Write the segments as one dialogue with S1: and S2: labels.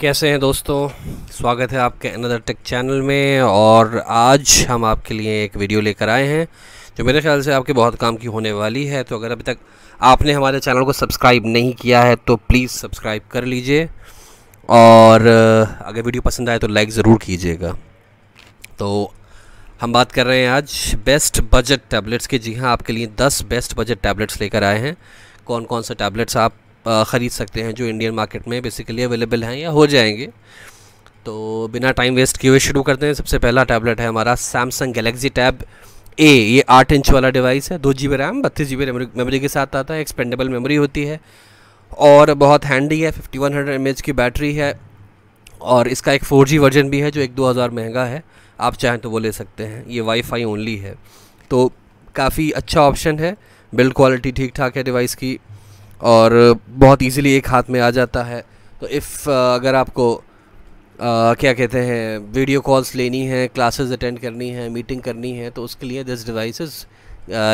S1: कैसे हैं दोस्तों स्वागत है आपके अनदर टेक चैनल में और आज हम आपके लिए एक वीडियो लेकर आए हैं जो मेरे ख्याल से आपके बहुत काम की होने वाली है तो अगर अभी तक आपने हमारे चैनल को सब्सक्राइब नहीं किया है तो प्लीज़ सब्सक्राइब कर लीजिए और अगर वीडियो पसंद आए तो लाइक ज़रूर कीजिएगा तो हम बात कर रहे हैं आज बेस्ट बजट टैबलेट्स के जी हाँ आपके लिए 10 बेस्ट बजट टैबलेट्स लेकर आए हैं कौन कौन से टैबलेट्स आप ख़रीद सकते हैं जो इंडियन मार्केट में बेसिकली अवेलेबल हैं या हो जाएंगे तो बिना टाइम वेस्ट किए हुए शुरू करते हैं सबसे पहला टैबलेट है हमारा सैमसंग गलेक्सी टैब ए ये आठ इंच वाला डिवाइस है दो जी बी रैम बत्तीस जी बी मेमोरी के साथ आता है एक्सपेंडेबल मेमोरी होती है और बहुत हैंडी है फिफ्टी वन की बैटरी है और इसका एक जी वर्जन भी है जो एक दो हज़ार महंगा है आप चाहें तो वो ले सकते हैं ये वाईफाई ओनली है तो काफ़ी अच्छा ऑप्शन है बिल्ड क्वालिटी ठीक ठाक है डिवाइस की और बहुत इजीली एक हाथ में आ जाता है तो इफ़ अगर आपको आ, क्या कहते हैं वीडियो कॉल्स लेनी है क्लासेस अटेंड करनी है मीटिंग करनी है तो उसके लिए this device is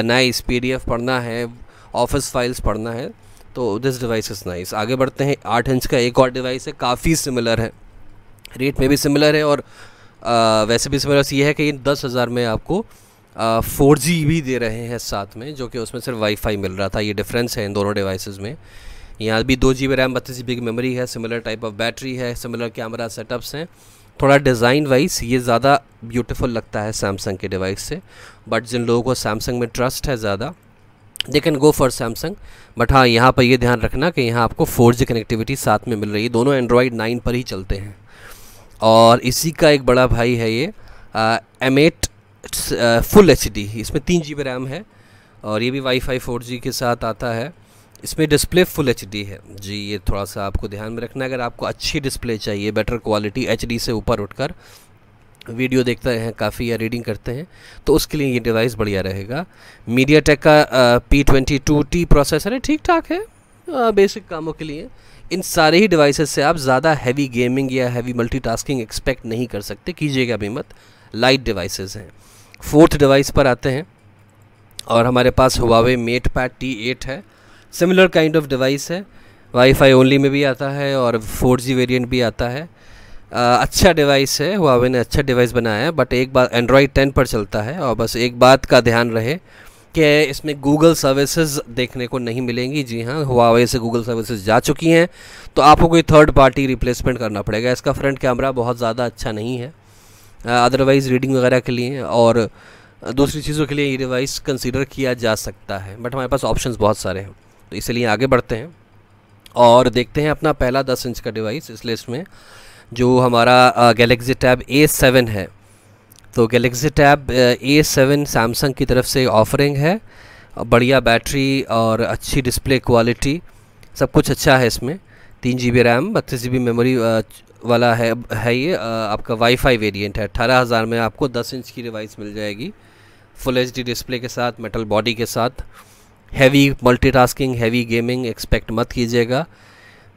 S1: nice PDF पढ़ना है ऑफिस फाइल्स पढ़ना है तो दिस डिवाइस इज़ नाइस आगे बढ़ते हैं आठ इंच का एक और डिवाइस है काफ़ी सिमिलर है रेट में भी सिमिलर है और आ, वैसे भी इसमें ये है कि इन दस हज़ार में आपको फोर जी भी दे रहे हैं साथ में जो कि उसमें सिर्फ वाईफाई मिल रहा था ये डिफरेंस है इन दोनों डिवाइस में यहाँ भी दो जी बी रैम बत्तीस जी मेमोरी है सिमिलर टाइप ऑफ बैटरी है सिमिलर कैमरा सेटअप्स हैं थोड़ा डिज़ाइन वाइज ये ज़्यादा ब्यूटीफुल लगता है सैमसंग के डिवाइस से बट जिन लोगों को सैमसंग में ट्रस्ट है ज़्यादा they can go for Samsung but हाँ यहाँ पर ये ध्यान रखना कि यहाँ आपको फोर कनेक्टिविटी साथ में मिल रही है दोनों एंड्रॉयड नाइन पर ही चलते हैं और इसी का एक बड़ा भाई है ये M eight full H D इसमें तीन जी बी रैम है और ये भी वाई फाई फोर जी के साथ आता है इसमें डिस्प्ले फुल एच डी है जी ये थोड़ा सा आपको ध्यान में रखना है अगर आपको अच्छी डिस्प्ले चाहिए बेटर क्वालिटी एच डी से ऊपर उठकर वीडियो देखते हैं काफ़ी या रीडिंग करते हैं तो उसके लिए ये डिवाइस बढ़िया रहेगा मीडिया टेक का P twenty two T processor है ठीक ठाक है बेसिक कामों के लिए इन सारे ही डिवाइसेस से आप ज़्यादा हैवी गेमिंग या हैवी मल्टीटास्किंग एक्सपेक्ट नहीं कर सकते कीजिएगा भी मत लाइट डिवाइसेस हैं फोर्थ डिवाइस पर आते हैं और हमारे पास Huawei MatePad T eight है सिमिलर काइंड ऑफ डिवाइस है वाईफाई ओनली में भी आता है और फोर जी वेरियंट भी आता है आ, अच्छा डिवाइस है हुआवे ने अच्छा डिवाइस बनाया है बट एक बार एंड्रॉयड टेन पर चलता है और बस एक बात का ध्यान रहे कि इसमें गूगल सर्विसेज देखने को नहीं मिलेंगी जी हाँ हुआवे से गूगल सर्विसेज जा चुकी हैं तो आपको कोई थर्ड पार्टी रिप्लेसमेंट करना पड़ेगा इसका फ्रंट कैमरा बहुत ज़्यादा अच्छा नहीं है अदरवाइज़ रीडिंग वगैरह के लिए और दूसरी चीज़ों के लिए ये डिवाइस कंसिडर किया जा सकता है बट हमारे पास ऑप्शन बहुत सारे हैं तो इसलिए आगे बढ़ते हैं और देखते हैं अपना पहला दस इंच का डिवाइस इस लिस्ट में जो हमारा गैलेक्सी टैब ए सेवन है तो Galaxy Tab A seven Samsung की तरफ से ऑफरिंग है बढ़िया बैटरी और अच्छी डिस्प्ले क्वालिटी सब कुछ अच्छा है इसमें तीन जी बी रैम बत्तीस जी बी मेमोरी वाला है है ये uh, आपका वाईफाई वेरिएंट है अट्ठारह हज़ार में आपको दस इंच की डिवाइस मिल जाएगी फुल एच डी डिस्प्ले के साथ मेटल बॉडी के साथ heavy multitasking heavy gaming expect मत कीजिएगा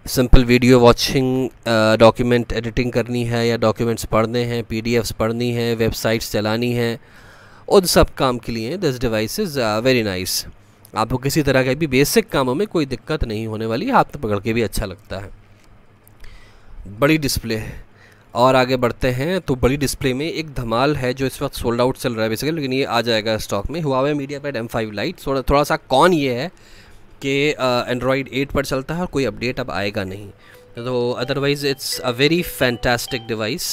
S1: simple video watching document editing करनी है या डॉक्यूमेंट्स पढ़ने हैं पीडीएफ्स पढ़नी है वेबसाइट्स चलानी है उन सब काम के लिए this device is very nice आपको किसी तरह के भी बेसिक कामों में कोई दिक्कत नहीं होने वाली हाथ पकड़ के भी अच्छा लगता है बड़ी डिस्प्ले है और आगे बढ़ते हैं तो बड़ी डिस्प्ले में एक धमाल है जो इस वक्त सोल्ड आउट चल रहा है बेसिकली लेकिन ये आ जाएगा स्टॉक में हुआ MediaPad M five lite थोड़ा थोड़ा सा कौन ये है के एंड्रॉयड एट पर चलता है और कोई अपडेट अब आएगा नहीं तो otherwise it's a very fantastic device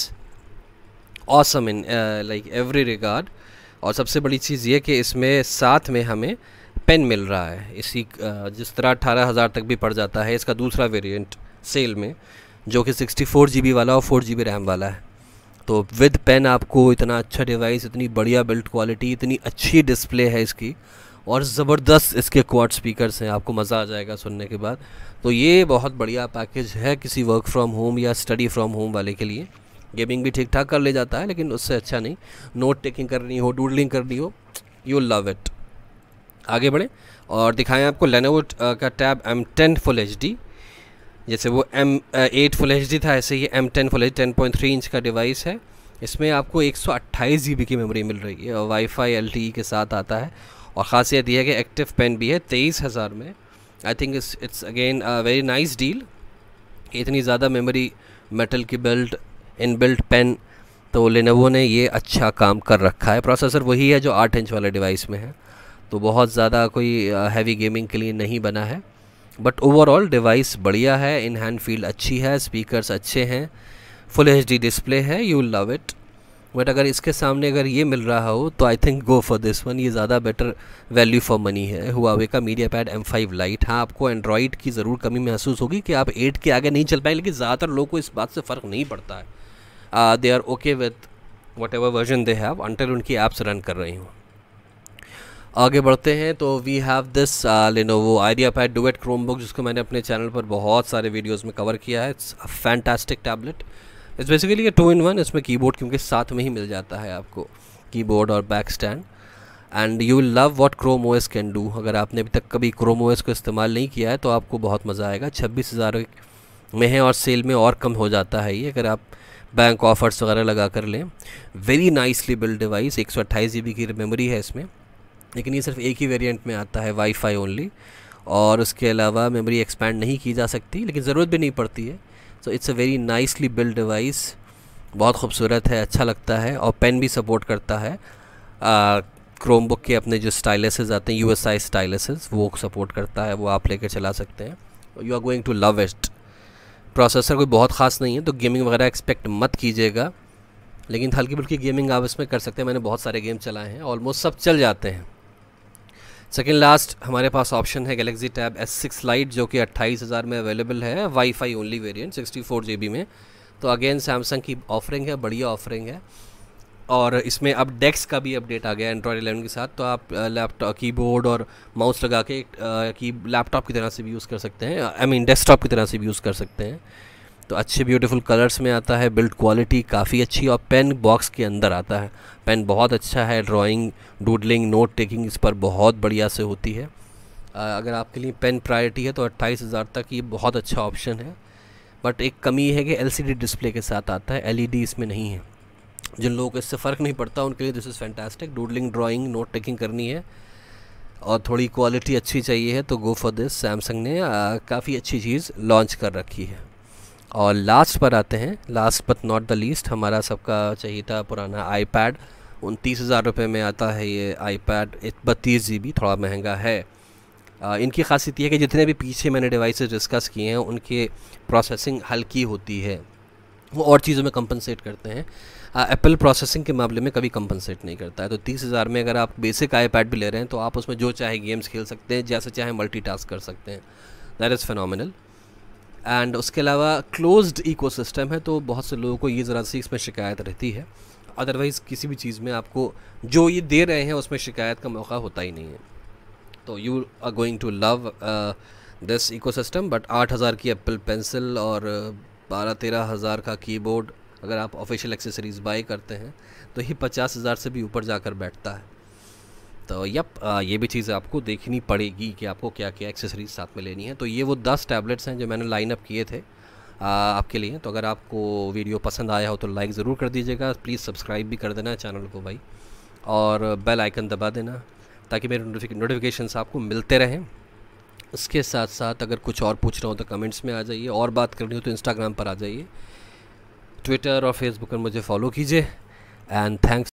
S1: awesome in like every regard और सबसे बड़ी चीज़ ये कि इसमें साथ में हमें पेन मिल रहा है इसी जिस तरह अठारह हज़ार तक भी पड़ जाता है इसका दूसरा वेरियंट सेल में जो कि सिक्सटी फोर जी बी वाला और फोर जी बी रैम वाला है तो विद पेन आपको इतना अच्छा डिवाइस इतनी बढ़िया बिल्ड क्वालिटी इतनी अच्छी डिस्प्ले है इसकी और ज़बरदस्त इसके क्वाड स्पीकर्स हैं आपको मज़ा आ जाएगा सुनने के बाद तो ये बहुत बढ़िया पैकेज है किसी वर्क फ्रॉम होम या स्टडी फ्रॉम होम वाले के लिए गेमिंग भी ठीक ठाक कर ले जाता है लेकिन उससे अच्छा नहीं नोट टेकिंग करनी हो डूडलिंग करनी हो यू लव इट आगे बढ़ें और दिखाएं आपको लेनोवो uh, का Tab M ten full H D जैसे वो M eight full H D था ऐसे ही M ten full H ten point three inch का डिवाइस है इसमें आपको एक सौ अट्ठाईस जी बी की मेमोरी मिल रही है और वाईफाई एल e के साथ आता है और ख़ासियत यह है कि एक्टिव पेन भी है तेईस हज़ार में I think it's it's again very nice deal इतनी ज़्यादा मेमोरी मेटल की बिल्ट इन बिल्ट पेन तो लेनोवो ने ये अच्छा काम कर रखा है प्रोसेसर वही है जो आठ इंच वाले डिवाइस में है तो बहुत ज़्यादा कोई हैवी uh, गेमिंग के लिए नहीं बना है बट ओवरऑल डिवाइस बढ़िया है इन हैंड फील अच्छी है स्पीकर्स अच्छे हैं फुल एच डिस्प्ले है यू लव इट बट अगर इसके सामने अगर ये मिल रहा हो तो I think go for this one ये ज़्यादा बेटर वैल्यू फॉर मनी है हुआवे का MediaPad M five lite हाँ आपको एंड्रॉयड की ज़रूर कमी महसूस होगी कि आप एट के आगे नहीं चल पाएंगे लेकिन ज़्यादातर लोगों को इस बात से फ़र्क नहीं पड़ता है they are okay with whatever version they have until उनकी ऐप्स रन कर रही हूँ आगे बढ़ते हैं तो वी हैव दिस वो IdeaPad Duet Chromebook जिसको मैंने अपने चैनल पर बहुत सारे वीडियोज़ में कवर किया है it's a fantastic tablet it's basically ये टू इन वन इसमें कीबोर्ड क्योंकि साथ में ही मिल जाता है आपको कीबोर्ड और back stand and you love what Chrome O S can do अगर आपने अभी तक कभी क्रोम ओ एस को इस्तेमाल नहीं किया है तो आपको बहुत मज़ा आएगा छब्बीस हज़ार में है और सेल में और कम हो जाता है ये अगर आप बैंक ऑफर्स वगैरह लगा कर लें वेरी नाइसली बिल्ड डिवाइस एक सौ अट्ठाईस जी बी की मेमोरी है इसमें लेकिन ये सिर्फ एक ही वेरियंट में आता है वाई फाई ओनली और उसके अलावा मेमोरी एक्सपैंड नहीं की जा सकती लेकिन ज़रूरत भी नहीं पड़ती है so it's a very nicely build device बहुत खूबसूरत है अच्छा लगता है और पेन भी सपोर्ट करता है क्रोम बुक के अपने जो स्टाइलस आते हैं यू एस आई स्टाइलस वो सपोर्ट करता है वो आप लेकर चला सकते हैं you are going to love it processor कोई बहुत ख़ास नहीं है तो गेमिंग वगैरह एक्सपेक्ट मत कीजिएगा लेकिन हल्की फुल्की गेमिंग आप इसमें कर सकते हैं मैंने बहुत सारे गेम चलाए हैं ऑलमोस्ट सब चल जाते हैं सेकेंड लास्ट हमारे पास ऑप्शन है Galaxy Tab S six lite जो कि अट्ठाईस हज़ार में अवेलेबल है WiFi only variant sixty four G B में तो अगेन सैमसंग की ऑफरिंग है बढ़िया ऑफरिंग है और इसमें अब डेक्स का भी अपडेट आ गया एंड्रॉयड एलेवन के साथ तो आप लैपटॉप कीबोर्ड और माउस लगा के की लैपटॉप की तरह से भी यूज़ कर सकते हैं आई मीन डेस्कटॉप की तरह से भी यूज़ कर सकते हैं तो अच्छे ब्यूटीफुल कलर्स में आता है बिल्ड क्वालिटी काफ़ी अच्छी और पेन बॉक्स के अंदर आता है पेन बहुत अच्छा है ड्राइंग डूडलिंग नोट टेकिंग इस पर बहुत बढ़िया से होती है अगर आपके लिए पेन प्रायोरिटी है तो अट्ठाईस हज़ार तक ये बहुत अच्छा ऑप्शन है बट एक कमी है कि एल डिस्प्ले के साथ आता है एल e इसमें नहीं है जिन लोगों को इससे फ़र्क नहीं पड़ता उनके लिए this is fantastic doodling drawing note taking करनी है और थोड़ी क्वालिटी अच्छी चाहिए है तो गो फॉर दिस सैमसंग ने काफ़ी अच्छी चीज़ लॉन्च कर रखी है और लास्ट पर आते हैं last but not the least हमारा सबका चाहिए था पुराना आईपैड उनतीस हज़ार रुपये में आता है ये आईपैड बत्तीस जी बी थोड़ा महंगा है आ, इनकी खासियत यह है कि जितने भी पीछे मैंने डिवाइस डिस्कस किए हैं उनके प्रोसेसिंग हल्की होती है वो और चीज़ों में कंपनसेट करते हैं एप्पल प्रोसेसिंग के मामले में कभी कंपनसेट नहीं करता है तो तीस हज़ार में अगर आप बेसिक आईपैड भी ले रहे हैं तो आप उसमें जो चाहे गेम्स खेल सकते हैं जैसे चाहे मल्टीटास्क कर सकते हैं दैट इज़ फिनोमिनल एंड उसके अलावा क्लोज्ड इकोसिस्टम है तो बहुत से लोगों को ये ज़रा सी इसमें शिकायत रहती है अदरवाइज़ किसी भी चीज़ में आपको जो ये दे रहे हैं उसमें शिकायत का मौका होता ही नहीं है तो you are going to love this echo but आठ हज़ार की एप्पल पेंसिल और uh, बारह तेरह हज़ार का कीबोर्ड अगर आप ऑफिशियल एक्सेसरीज़ बाई करते हैं तो ये पचास हज़ार से भी ऊपर जाकर बैठता है तो यप ये भी चीज़ आपको देखनी पड़ेगी कि आपको क्या क्या एक्सेसरीज साथ में लेनी है तो ये वो दस टैबलेट्स हैं जो मैंने लाइनअप किए थे आपके लिए तो अगर आपको वीडियो पसंद आया हो तो लाइक ज़रूर कर दीजिएगा प्लीज़ सब्सक्राइब भी कर देना चैनल को भाई और बेल आइकन दबा देना ताकि मेरे नोटिफिकेशन आपको मिलते रहें उसके साथ साथ अगर कुछ और पूछ रहा हो तो कमेंट्स में आ जाइए और बात करनी हो तो इंस्टाग्राम पर आ जाइए ट्विटर और फेसबुक पर मुझे फॉलो कीजिए एंड थैंक्स